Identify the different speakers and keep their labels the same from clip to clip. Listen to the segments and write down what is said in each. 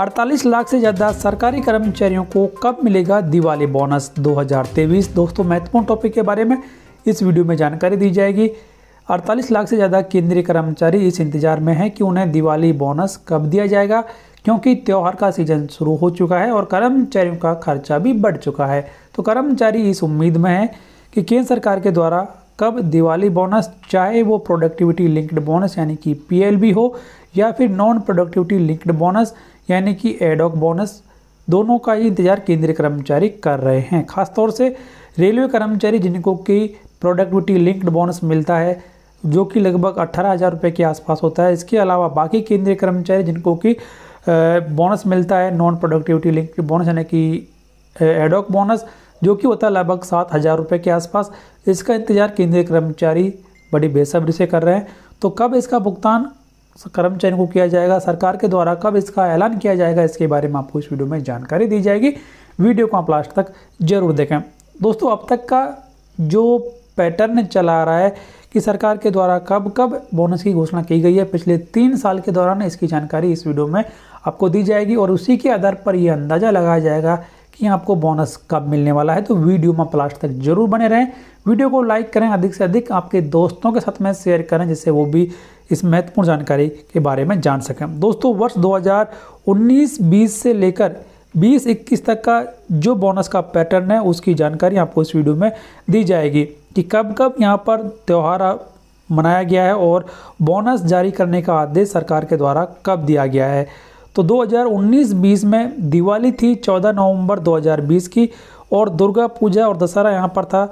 Speaker 1: 48 लाख से ज़्यादा सरकारी कर्मचारियों को कब मिलेगा दिवाली बोनस 2023 दोस्तों महत्वपूर्ण टॉपिक के बारे में इस वीडियो में जानकारी दी जाएगी 48 लाख से ज़्यादा केंद्रीय कर्मचारी इस इंतजार में हैं कि उन्हें दिवाली बोनस कब दिया जाएगा क्योंकि त्यौहार का सीजन शुरू हो चुका है और कर्मचारियों का खर्चा भी बढ़ चुका है तो कर्मचारी इस उम्मीद में है कि केंद्र सरकार के द्वारा कब दिवाली बोनस चाहे वो प्रोडक्टिविटी लिंक्ड बोनस यानी कि पीएलबी हो या फिर नॉन प्रोडक्टिविटी लिंक्ड बोनस यानी कि एडॉक बोनस दोनों का ही इंतजार केंद्रीय कर्मचारी कर रहे हैं खासतौर से रेलवे कर्मचारी जिनको कि प्रोडक्टिविटी लिंक्ड बोनस मिलता है जो कि लगभग अट्ठारह हज़ार रुपये के आसपास होता है इसके अलावा बाकी केंद्रीय कर्मचारी जिनको कि बोनस मिलता है नॉन प्रोडक्टिविटी लिंक्ड बोनस यानी कि एडॉक बोनस जो कि होता है लगभग सात हज़ार रुपये के आसपास इसका इंतजार केंद्रीय कर्मचारी बड़ी बेसब्री से कर रहे हैं तो कब इसका भुगतान कर्मचारियों को किया जाएगा सरकार के द्वारा कब इसका ऐलान किया जाएगा इसके बारे में आपको इस वीडियो में जानकारी दी जाएगी वीडियो को आप लास्ट तक जरूर देखें दोस्तों अब तक का जो पैटर्न चला आ रहा है कि सरकार के द्वारा कब कब बोनस की घोषणा की गई है पिछले तीन साल के दौरान इसकी जानकारी इस वीडियो में आपको दी जाएगी और उसी के आधार पर यह अंदाज़ा लगाया जाएगा कि आपको बोनस कब मिलने वाला है तो वीडियो में लास्ट तक जरूर बने रहें वीडियो को लाइक करें अधिक से अधिक आपके दोस्तों के साथ में शेयर करें जिससे वो भी इस महत्वपूर्ण जानकारी के बारे में जान सकें दोस्तों वर्ष 2019-20 से लेकर इक्कीस तक का जो बोनस का पैटर्न है उसकी जानकारी आपको इस वीडियो में दी जाएगी कि कब कब यहाँ पर त्यौहार मनाया गया है और बोनस जारी करने का आदेश सरकार के द्वारा कब दिया गया है तो 2019-20 में दिवाली थी 14 नवंबर 2020 की और दुर्गा पूजा और दशहरा यहाँ पर था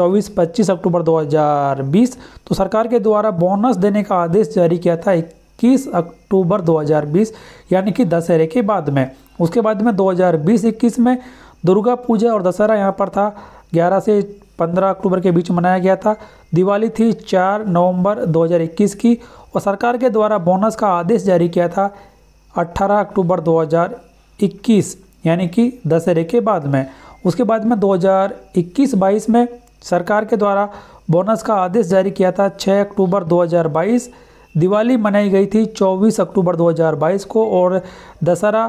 Speaker 1: 24-25 अक्टूबर 2020 तो सरकार के द्वारा बोनस देने का आदेश जारी किया था 21 अक्टूबर 2020 यानी कि दशहरे के बाद में उसके बाद में 2020-21 में दुर्गा पूजा और दशहरा यहाँ पर था 11 से 15 अक्टूबर के बीच मनाया गया था दिवाली थी 4 नवंबर 2021 की और सरकार के द्वारा बोनस का आदेश जारी किया था 18 अक्टूबर 2021 यानी कि दशहरे के बाद में उसके बाद में 2021-22 में सरकार के द्वारा बोनस का आदेश जारी किया था 6 अक्टूबर 2022 दिवाली मनाई गई थी 24 अक्टूबर 2022 को और दशहरा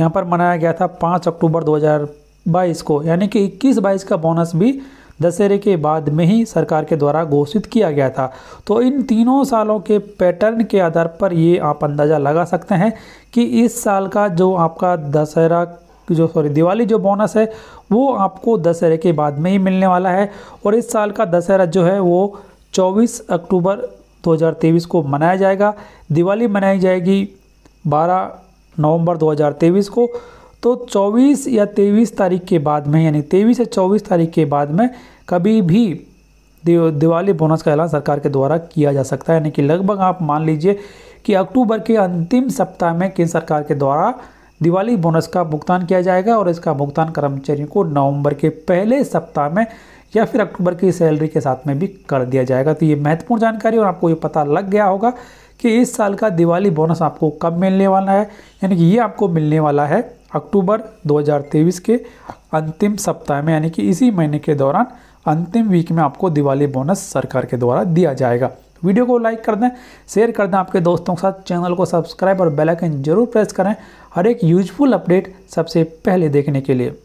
Speaker 1: यहाँ पर मनाया गया था 5 अक्टूबर 2022 को यानी कि 21-22 का बोनस भी दशहरे के बाद में ही सरकार के द्वारा घोषित किया गया था तो इन तीनों सालों के पैटर्न के आधार पर ये आप अंदाज़ा लगा सकते हैं कि इस साल का जो आपका दशहरा जो सॉरी दिवाली जो बोनस है वो आपको दशहरे के बाद में ही मिलने वाला है और इस साल का दशहरा जो है वो 24 अक्टूबर 2023 को मनाया जाएगा दिवाली मनाई जाएगी 12 नवंबर 2023 को तो 24 या 23 तारीख के बाद में यानी 23 या 24 तारीख के बाद में कभी भी दिवाली बोनस का ऐलान सरकार के द्वारा किया जा सकता है यानी कि लगभग आप मान लीजिए कि अक्टूबर के अंतिम सप्ताह में केंद्र सरकार के द्वारा दिवाली बोनस का भुगतान किया जाएगा और इसका भुगतान कर्मचारियों को नवंबर के पहले सप्ताह में या फिर अक्टूबर की सैलरी के साथ में भी कर दिया जाएगा तो ये महत्वपूर्ण जानकारी और आपको ये पता लग गया होगा कि इस साल का दिवाली बोनस आपको कब मिलने वाला है यानी कि ये आपको मिलने वाला है अक्टूबर 2023 के अंतिम सप्ताह में यानी कि इसी महीने के दौरान अंतिम वीक में आपको दिवाली बोनस सरकार के द्वारा दिया जाएगा वीडियो को लाइक कर दें शेयर कर दें आपके दोस्तों के साथ चैनल को सब्सक्राइब और बेल आइकन जरूर प्रेस करें हर एक यूजफुल अपडेट सबसे पहले देखने के लिए